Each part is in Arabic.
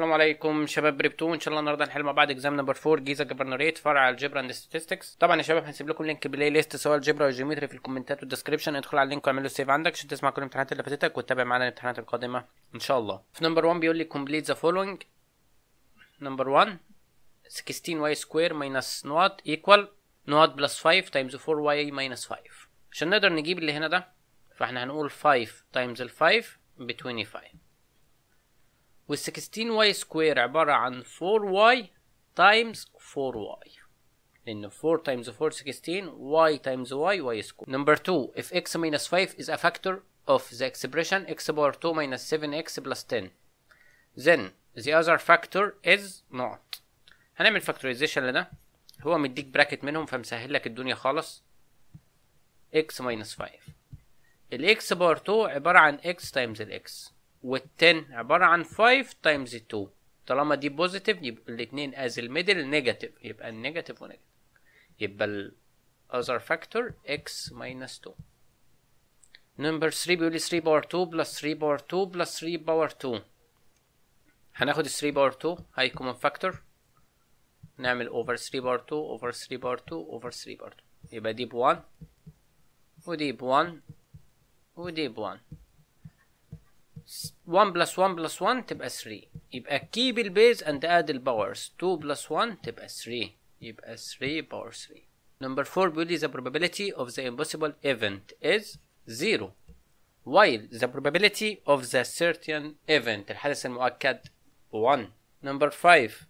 السلام عليكم شباب بريبتو ان شاء الله النهارده هنحل مع بعض اكزام نمبر 4 جيزا جبرنوريت فرع الجبر اند ستاتستكس طبعا يا شباب هنسيب لكم لينك بلاي ليست سواء او والجيومتري في الكومنتات والديسكربشن ادخل على اللينك واعمل له سيف عندك عشان تسمع كل الامتحانات اللي فاتتك وتتابع معانا الامتحانات القادمه ان شاء الله في نمبر 1 بيقول لي كومبليت ذا فولوينج نمبر 1 16 واي سكوير ماينس نوت ايكوال نوت بلس 5 تايمز 4 واي ماينس 5 عشان نقدر نجيب اللي هنا ده فاحنا هنقول 5 تايمز ال 5 ب 25 وال 16 واي سكوير عبارة عن 4 واي تايمز 4 واي لأن 4 تايمز 4 16 واي تايمز واي واي سكوير نمبر 2 if x minus 5 is a factor of the expression x power 2 minus 7x plus 10 then the other factor is not هنعمل factorization لده هو مديك براكت منهم فمسهل لك الدنيا خالص x minus 5 ال x power 2 عبارة عن x تايمز ال x وال10 عباره عن 5 تايمز 2 طالما دي بوزيتيف يبقى الاتنين از الميدل نيجاتيف يبقى النيجاتيف ونيجاتيف يبقى ال other factor x minus 2 نمبر 3 بيقول لي 3 باور 2 بلس 3 باور 2 بلس 3 باور 2 هناخد 3 باور 2 هاي كومن فاكتور نعمل over 3 باور 2 over 3 باور 2 over 3 باور 2 يبقى دي ب 1 ودي ب 1 ودي ب 1 1 بلس 1 بلس 1 تبقى 3 يبقى كيب البيز اند اد الباورز 2 بلس 1 تبقى 3 يبقى 3 باور 3 نمبر 4 بيقول لي the probability of the impossible event is 0 while the probability of the certain event الحدث المؤكد 1 نمبر 5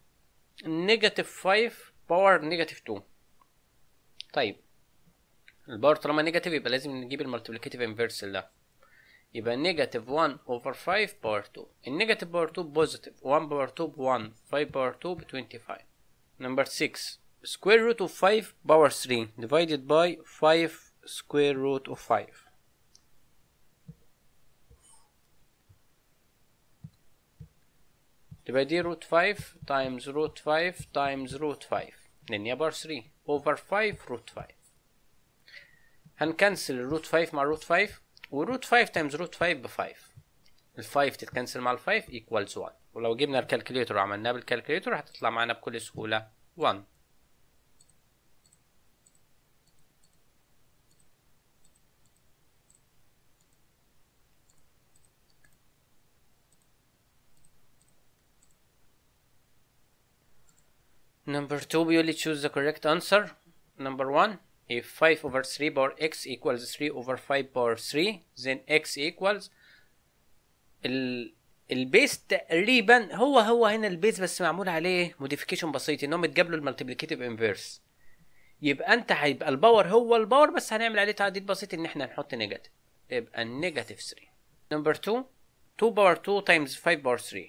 negative 5 باور negative 2 طيب الباور طالما نيجاتيف يبقى لازم نجيب المالتيبليكاتيف انفيرس ده يبقى negative 1 over 5 power 2 النيجاتيف power 2 positive 1 power 2 ب 1 5 power 2 ب 25 number 6 square root of 5 power 3 divided by 5 square root of 5 Divide root 5 times root 5 times root 5 Then هي 3 over 5 root 5 هنكنسل root 5 مع root 5 وروت 5 تايمز روت 5 ب 5 ال 5 تتكنسل مع ال 5 ايكوالز 1 ولو جبنا الكالكوليتر وعملناه بالكالكوليتر هتطلع معانا بكل سهولة 1 Number 2 بيقول لي choose the correct answer. Number 1 if 5 over 3 power x equals 3 over 5 power 3 then x equals ال البيس تقريبا هو هو هنا البيس بس معمول عليه موديفيكيشن بسيط ان هم اتجاب له انفيرس يبقى انت هيبقى الباور هو الباور بس هنعمل عليه تعديل بسيط ان احنا نحط نيجاتيف يبقى النيجاتيف 3 نمبر 2 2 باور 2 تايمز 5 باور 3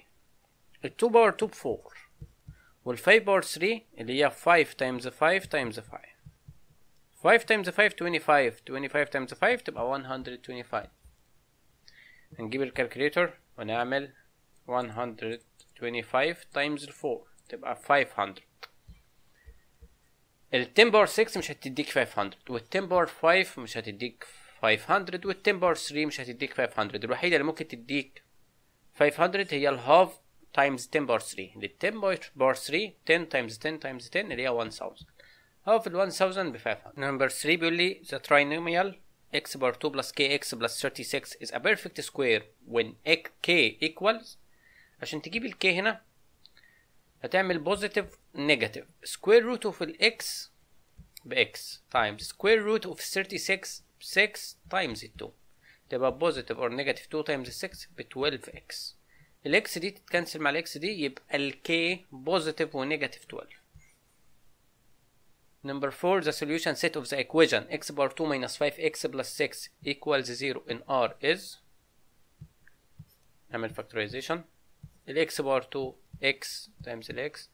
ال 2 باور 2 ب 4 وال 5 باور 3 اللي هي 5 تايمز 5 تايمز 5 5 تايمز 5 25 25 تايمز 5 تبقى 125 هنجيب الكالكوليتر ونعمل 125 تايمز 4 تبقى 500 ال 10 باور 6 مش هتديك 500 وال 10 باور 5 مش هتديك 500 وال 10 باور 3 مش هتديك 500 الوحيده اللي ممكن تديك 500 هي الهاف تايمز 10 باور 3 ال 10 باور 3 10 تايمز 10 تايمز 10 اللي هي 1000 هاف ال 1000 ب 500 نمبر 3 بيقول لي the trinomial x bar 2 plus kx plus 36 is a perfect square when k equals عشان تجيب ال k هنا هتعمل positive negative square root of ال x ب x times square root of 36 6 times 2 تبقى positive or negative 2 times 6 ب 12x ال x دي تتكنسل مع ال x دي يبقى ال k positive و negative 12 Number 4, the solution set of the equation x bar 2 minus 5x plus 6 equals 0 in R is نعمل factorization x bar 2 x times الاكس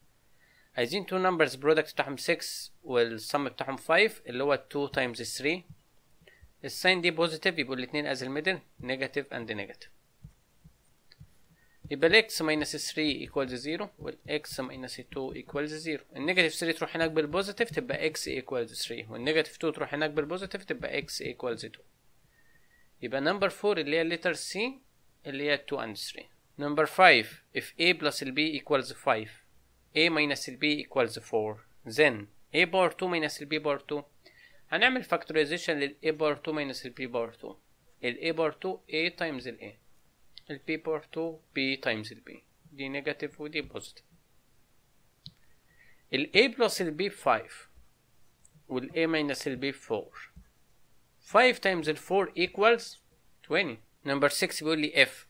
عايزين two numbers product بتاعهم 6 والsum بتاعهم 5 اللي هو 2 times 3 positive, دي بوزيتيف يبقوا الاتنين as middle, negative and the negative يبقى الاكس ماينس 3 ايكوالز 0 والاكس ماينس 2 ايكوالز 0 النيجاتيف 3 تروح هناك بالبوزيتيف تبقى اكس ايكوالز 3 والنيجاتيف 2 تروح هناك بالبوزيتيف تبقى اكس ايكوالز 2 يبقى نمبر 4 اللي هي الليتر سي اللي هي 2 اند 3 نمبر 5 if a بلس b ايكوالز 5 a ماينس b ايكوالز 4 then a بار 2 ماينس b بار 2 هنعمل فاكتوريزيشن لل a بار 2 ماينس b بار 2 ال a بار 2 a تايمز ال a l-p power 2 p times l-p دي negative ودي positive ال a plus ال b 5 وال a minus ال b 4 5 times ال 4 equals 20 number 6 بيقول لي f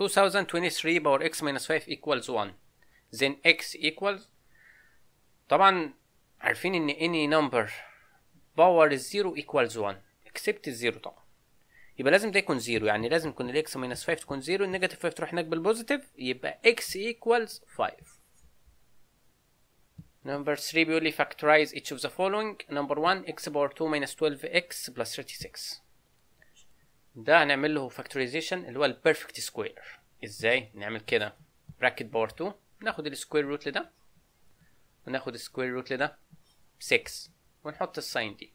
2023 power x minus 5 equals 1 then x equals طبعا عارفين ان any number power 0 equals 1 except 0 طبعا يبقى لازم ده يكون زيرو يعني لازم يكون الاكس ماينس 5 تكون زيرو النيجاتيف 5 تروح هناك بالبوزيتيف يبقى اكس ايكوالز 5 نمبر 3 بيقول لي فاكتورايز each of the following نمبر 1 x باور 2 minus 12x plus 36 ده هنعمل له فاكتورايزيشن اللي هو البيرفكت سكوير ازاي نعمل كده براكت باور 2 ناخد السكوير روت لده وناخد السكوير روت لده 6 ونحط الساين دي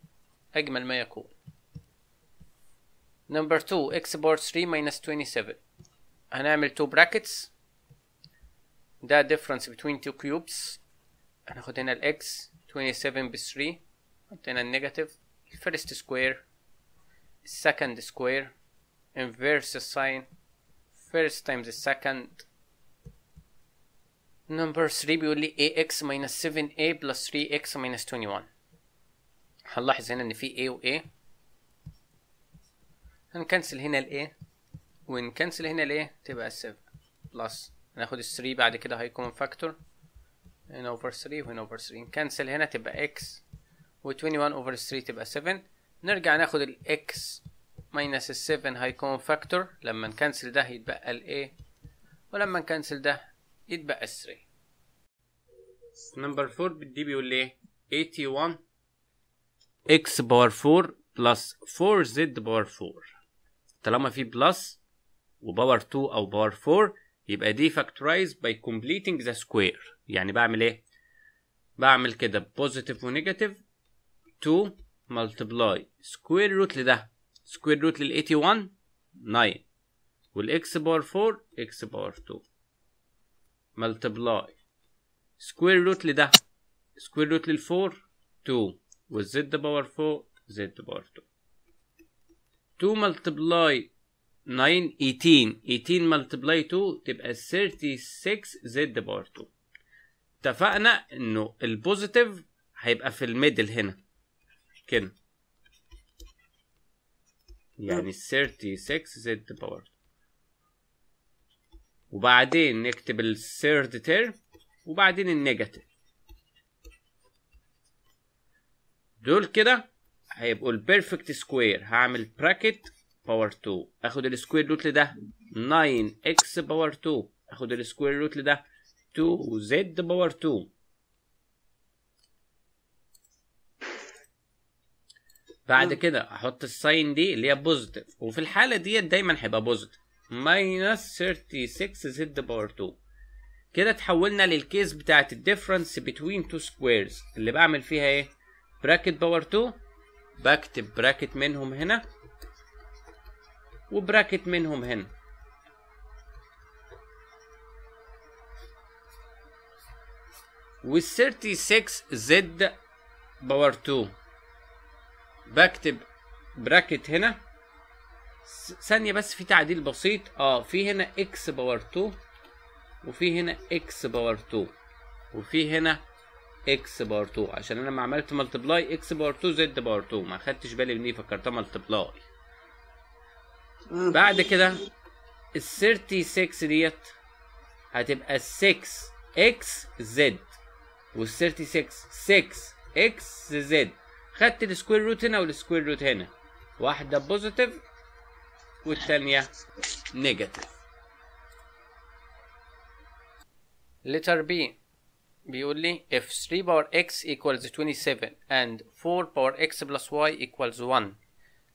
اجمل ما يكون Number 2 x بار 3 minus 27 هنعمل two brackets ده difference between two cubes هناخد هنا x 27 ب 3 نحط هنا النيجاتيف First square, second square, inverse sign first times the second number 3 بيقول لي ax minus 7a plus 3x minus 21 هنلاحظ هنا ان في a و a هنكنسل هنا الـ A ونكنسل هنا الـ A تبقى 7 بلس هناخد 3 بعد كده هيكون كومن فاكتور هنا اوفر 3 وهنا اوفر 3 نكنسل هنا تبقى x و21 اوفر 3 تبقى 7 نرجع ناخد X ماينس الـ 7 هيكون فاكتور لما نكنسل ده يتبقى الـ A ولما نكنسل ده يتبقى الـ 3 نمبر 4 دي بيقول لي إيه؟ 81 x باور 4 plus 4z باور 4 طالما في بلس وباور 2 او باور 4 يبقى دي فاكتورايز باي كومبليتنج ذا سكوير يعني بعمل ايه بعمل كده بوزيتيف ونيجاتيف 2 ملتبلاي سكوير روت لده سكوير روت لل 81 9 والاكس باور 4 اكس باور 2 ملتبلاي سكوير روت لده سكوير روت لل 4 2 والزد باور 4 زد باور 2 2 ملتبلاي 9 18 18 ملتبلاي 2 تبقى 36 زد باور 2 اتفقنا انه البوزيتيف هيبقى في الميدل هنا كده يعني 36 زد باور وبعدين نكتب الثيرد تيرم وبعدين النيجاتيف دول كده هيبقوا البيرفكت سكوير هعمل براكت باور 2 اخد السكوير روت لده 9 x باور 2 اخد السكوير روت لده 2 z باور 2 بعد كده احط الساين دي اللي هي بوزيتيف وفي الحاله ديت دايما هيبقى بوزيتيف ماينس 36 زد باور 2 كده تحولنا للكيس بتاعت الديفرنس بتوين تو سكويرز اللي بعمل فيها ايه براكت باور 2 بكتب براكت منهم هنا وبراكت منهم هنا و 36 زد باور 2 بكتب براكت هنا ثانية بس في تعديل بسيط اه في هنا اكس باور 2 وفي هنا اكس باور 2 وفي هنا اكس بار 2 عشان انا لما عملت ملتبلاي اكس بار 2 زد بار 2 ما خدتش بالي من دي فكرتها ملتبلاي بعد كده ال 36 ديت هتبقى 6 اكس زد وال 36 6 اكس زد خدت السكوير روت هنا والسكوير روت هنا واحده بوزيتيف والثانيه نيجاتيف لتر بي بيقول لي if 3 power x equals 27 and 4 power x plus y equals 1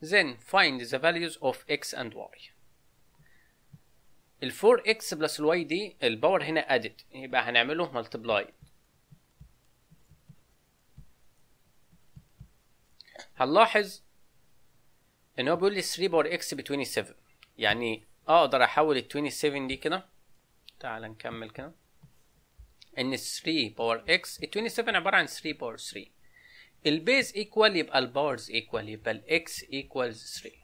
then find the values of x and y ال 4x plus y دي الباور هنا added يبقى هنعمله multiply هنلاحظ ان هو بيقول لي 3 power x ب 27 يعني اقدر احول ال 27 دي كده تعال نكمل كده ان 3 باور اكس ال 27 عباره عن 3 باور 3 البيز ايكوال يبقى الباورز ايكوال يبقى الاكس ايكوالز 3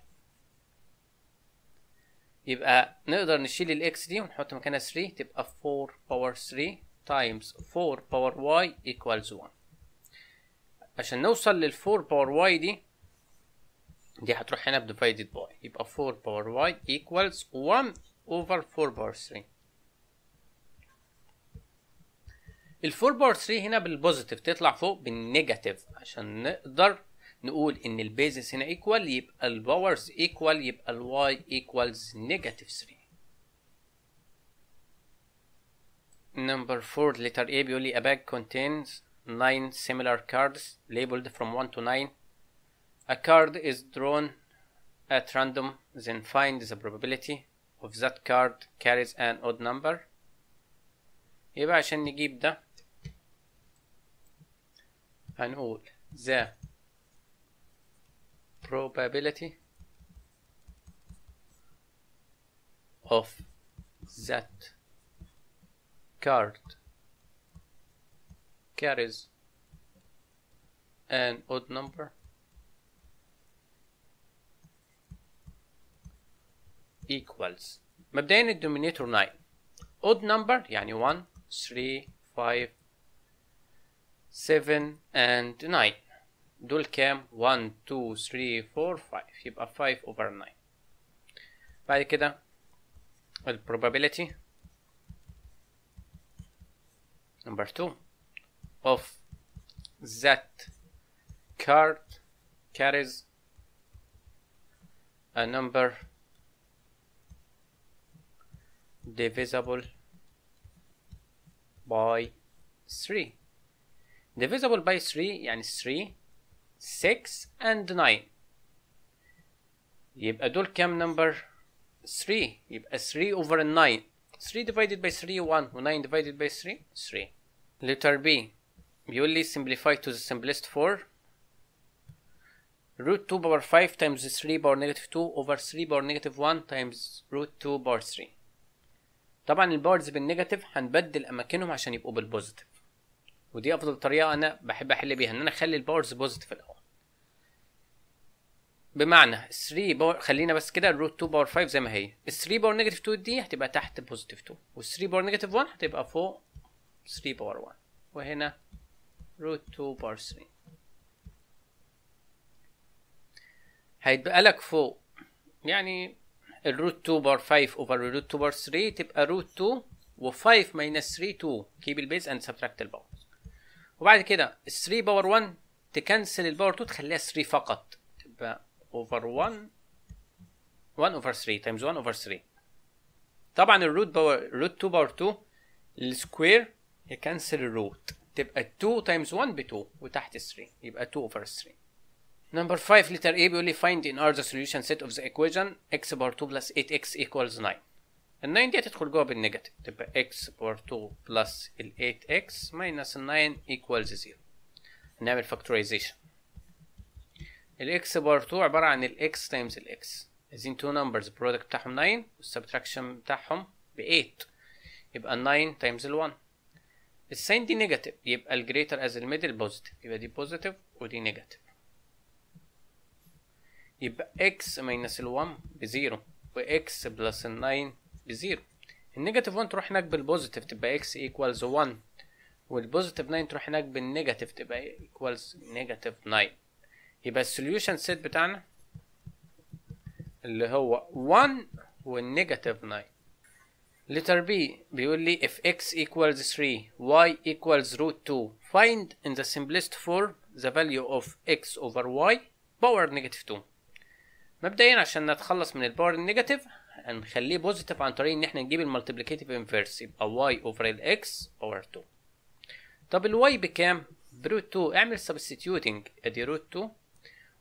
يبقى نقدر نشيل الاكس دي ونحط مكانها 3 تبقى 4 باور 3 تايمز 4 باور واي ايكوالز 1 عشان نوصل لل 4 باور واي دي دي هتروح هنا بديفايدد باي يبقى 4 باور واي ايكوالز 1 اوفر 4 باور 3 الفور باور 3 هنا بالبوزيتيف تطلع فوق بالنيجاتيف عشان نقدر نقول ان البيزس هنا ايكوال يبقى الباورز ايكوال يبقى الواي ايكوالز نيجاتيف 3 number 4 letter A بيقول لي a bag contains 9 similar cards labeled from 1 to 9 a card is drawn at random then find the probability of that card carries an odd number يبقى عشان نجيب ده هنقول the probability of that card carries an odd number equals مبدئيا الدومينيتور 9 odd number يعني 1 3 5 7 and 9 دول كام 1 2 3 4 5 يبقى 5 over 9 بعد كده probability number 2 of that card carries a number divisible by 3 divisible by 3 يعني 3 6 and 9 يبقى دول كام number 3 يبقى 3 over 9 3 divided by 3 1 و 9 divided by 3 3 letter B بيقول لي simplify to the simplest form root 2 power 5 times 3 power negative 2 over 3 power negative 1 times root 2 power 3 طبعا الباورز بالنيجاتيف هنبدل اماكنهم عشان يبقوا بالبوزيتيف ودي افضل طريقه انا بحب احل بيها ان انا اخلي الباورز بوزيتيف الاول بمعنى 3 باور خلينا بس كده الروت 2 باور 5 زي ما هي 3 باور نيجاتيف 2 دي هتبقى تحت بوزيتيف 2 وال 3 باور نيجاتيف 1 هتبقى فوق 3 باور 1 وهنا روت 2 باور 3 هيتبقى لك فوق يعني الروت 2 باور 5 اوفر الروت 2 باور 3 تبقى روت 2 و5 ماينس 3 2 كيب البيز اند سبتراكت الباور وبعد كده 3 باور 1 تكنسل الباور 2 تخليها 3 فقط تبقى اوفر 1 1 اوفر 3 تايمز 1 اوفر 3 طبعا الروت باور الروت 2 باور 2 السكوير يكنسل الروت تبقى 2 تايمز 1 ب 2 وتحت 3 يبقى 2 اوفر 3 نمبر 5 لتر A بيقول لي find in R the solution set of the equation x bar 2 plus 8x equals 9 ال9 دي تدخل جوه بالنيجاتيف تبقى x باور 2 بلس ال8x ماينس ال9 ايكوالز 0 نعمل فاكتورايزيشن x باور 2 عباره عن x تايمز x عايزين تو نمبرز البرودكت بتاعهم 9 والسبتراكشن بتاعهم ب 8 يبقى 9 تايمز ال1 الساين دي نيجاتيف يبقى الجريتر از الميدل بوزيتيف يبقى دي بوزيتيف ودي نيجاتيف يبقى x ماينس ال1 ب 0 x بلس ال9 بزيرو النيجاتيف 1 تروح هناك بالبوزيتيف تبقى اكس ايكوالز 1 والبوزيتيف 9 تروح هناك بالنيجاتيف تبقى ايكوالز نيجاتيف 9 يبقى السوليوشن سيت بتاعنا اللي هو 1 والنيجاتيف 9 لتر بي بيقول لي if x equals 3 y equals root 2 find in the simplest form the value of x over y power negative 2 مبدئيا عشان نتخلص من الباور النيجاتيف هنخليه بوزيتيف عن طريق ان احنا نجيب المالتيبليكيتيف انفيرس يبقى واي اوفر الاكس باور 2 طب الواي بكام؟ بروت 2 اعمل سبستيتيوتنج ادي روت 2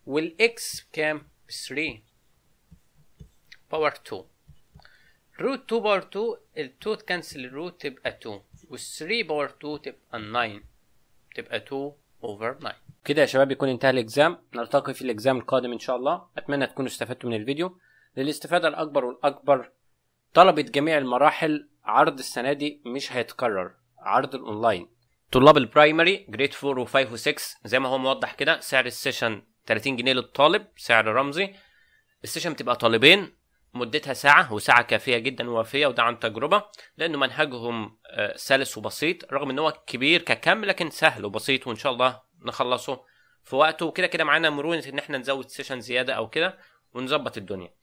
والاكس بكام؟ 3 باور 2 روت 2 باور 2 ال 2 تكنسل الروت تبقى 2 وال 3 باور 2 تبقى 9 تبقى 2 اوفر 9 كده يا شباب يكون انتهى الاكزام نلتقي في الاكزام القادم ان شاء الله اتمنى تكونوا استفدتوا من الفيديو للاستفادة الأكبر والأكبر طلبت جميع المراحل عرض السنة دي مش هيتكرر عرض الأونلاين طلاب البرايمري جريد 4 و5 و6 زي ما هو موضح كده سعر السيشن 30 جنيه للطالب سعر رمزي السيشن بتبقى طالبين مدتها ساعة وساعة كافية جدا ووافية وده عن تجربة لأنه منهجهم آه، سلس وبسيط رغم إن هو كبير ككم لكن سهل وبسيط وإن شاء الله نخلصه في وقته وكده كده معانا مرونة إن إحنا نزود سيشن زيادة أو كده ونظبط الدنيا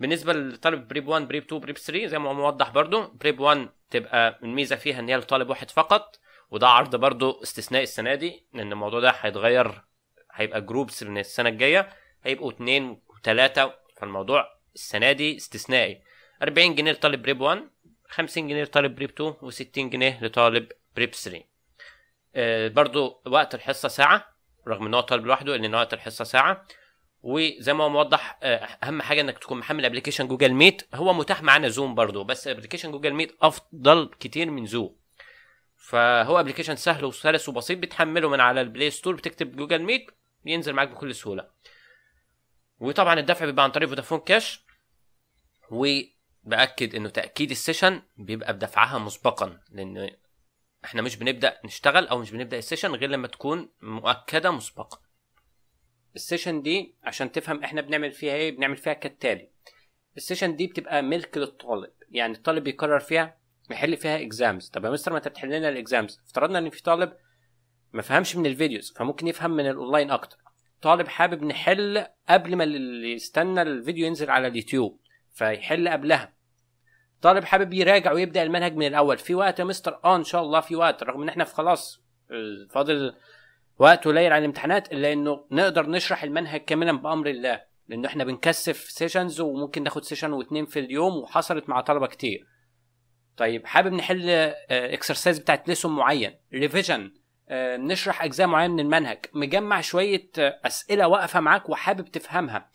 بالنسبه لطالب بريب 1 بريب 2 بريب 3 زي ما هو موضح برضو بريب 1 تبقى الميزه فيها ان هي لطالب واحد فقط وده عرض برضو استثناء السنه دي لان الموضوع ده هيتغير هيبقى جروبس من السنه الجايه هيبقوا اتنين وتلاته فالموضوع السنه دي استثنائي 40 جنيه لطالب بريب 1 50 جنيه لطالب بريب 2 و60 جنيه لطالب بريب 3 آه برضو وقت الحصه ساعه رغم ان هو طالب لوحده لان وقت الحصه ساعه وزي ما هو موضح آه، اهم حاجه انك تكون محمل ابلكيشن جوجل ميت هو متاح معانا زوم برضو بس ابلكيشن جوجل ميت افضل كتير من زوم فهو ابلكيشن سهل وسلس وبسيط بتحمله من على البلاي ستور بتكتب جوجل ميت بينزل معاك بكل سهوله وطبعا الدفع بيبقى عن طريق فودافون كاش وباكد انه تاكيد السيشن بيبقى بدفعها مسبقا لان احنا مش بنبدا نشتغل او مش بنبدا السيشن غير لما تكون مؤكده مسبقا السيشن دي عشان تفهم احنا بنعمل فيها ايه بنعمل فيها كالتالي السيشن دي بتبقى ملك للطالب يعني الطالب بيقرر فيها يحل فيها اكزامز طب يا مستر ما انت بتحل لنا الاكزامز افترضنا ان في طالب ما فهمش من الفيديوز فممكن يفهم من الاونلاين اكتر طالب حابب نحل قبل ما اللي يستنى الفيديو ينزل على اليوتيوب فيحل قبلها طالب حابب يراجع ويبدا المنهج من الاول في وقت يا مستر اه ان شاء الله في وقت رغم ان احنا في خلاص آه، فاضل وقت قليل على الامتحانات الا انه نقدر نشرح المنهج كاملا بامر الله لانه احنا بنكثف سيشنز وممكن ناخد سيشن واثنين في اليوم وحصلت مع طلبه كتير طيب حابب نحل اكسرسايز آه، بتاعت ليسون معين ريفيجن آه، نشرح اجزاء معينه من المنهج مجمع شويه آه، اسئله واقفه معاك وحابب تفهمها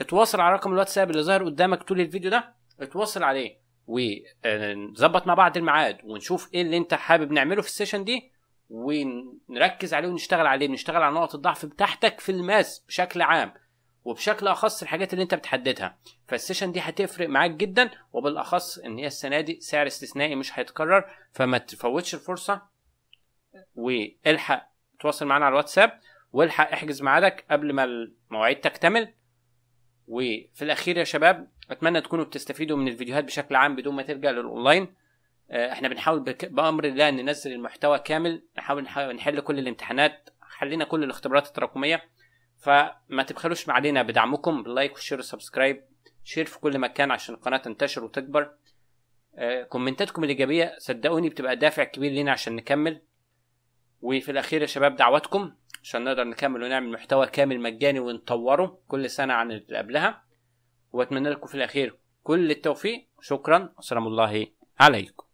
اتواصل على رقم الواتساب اللي ظاهر قدامك طول الفيديو ده اتواصل عليه ونظبط مع بعض الميعاد ونشوف ايه اللي انت حابب نعمله في السيشن دي ونركز عليه ونشتغل عليه نشتغل على نقط الضعف بتاعتك في الماس بشكل عام وبشكل اخص الحاجات اللي انت بتحددها فالسيشن دي هتفرق معاك جدا وبالاخص ان هي السنه دي سعر استثنائي مش هيتكرر فما تفوتش الفرصه والحق تواصل معانا على الواتساب والحق احجز ميعادك قبل ما المواعيد تكتمل وفي الاخير يا شباب اتمنى تكونوا بتستفيدوا من الفيديوهات بشكل عام بدون ما تلجا للاونلاين آه، احنا بنحاول بامر الله ننزل المحتوى كامل نحاول نحل كل الامتحانات حلينا كل الاختبارات التراكميه فما تبخلوش علينا بدعمكم باللايك والشير والسبسكرايب شير في كل مكان عشان القناه تنتشر وتكبر اه كومنتاتكم الايجابيه صدقوني بتبقى دافع كبير لينا عشان نكمل وفي الاخير يا شباب دعواتكم عشان نقدر نكمل ونعمل محتوى كامل مجاني ونطوره كل سنه عن اللي قبلها واتمنى لكم في الاخير كل التوفيق شكرا وسلام الله عليكم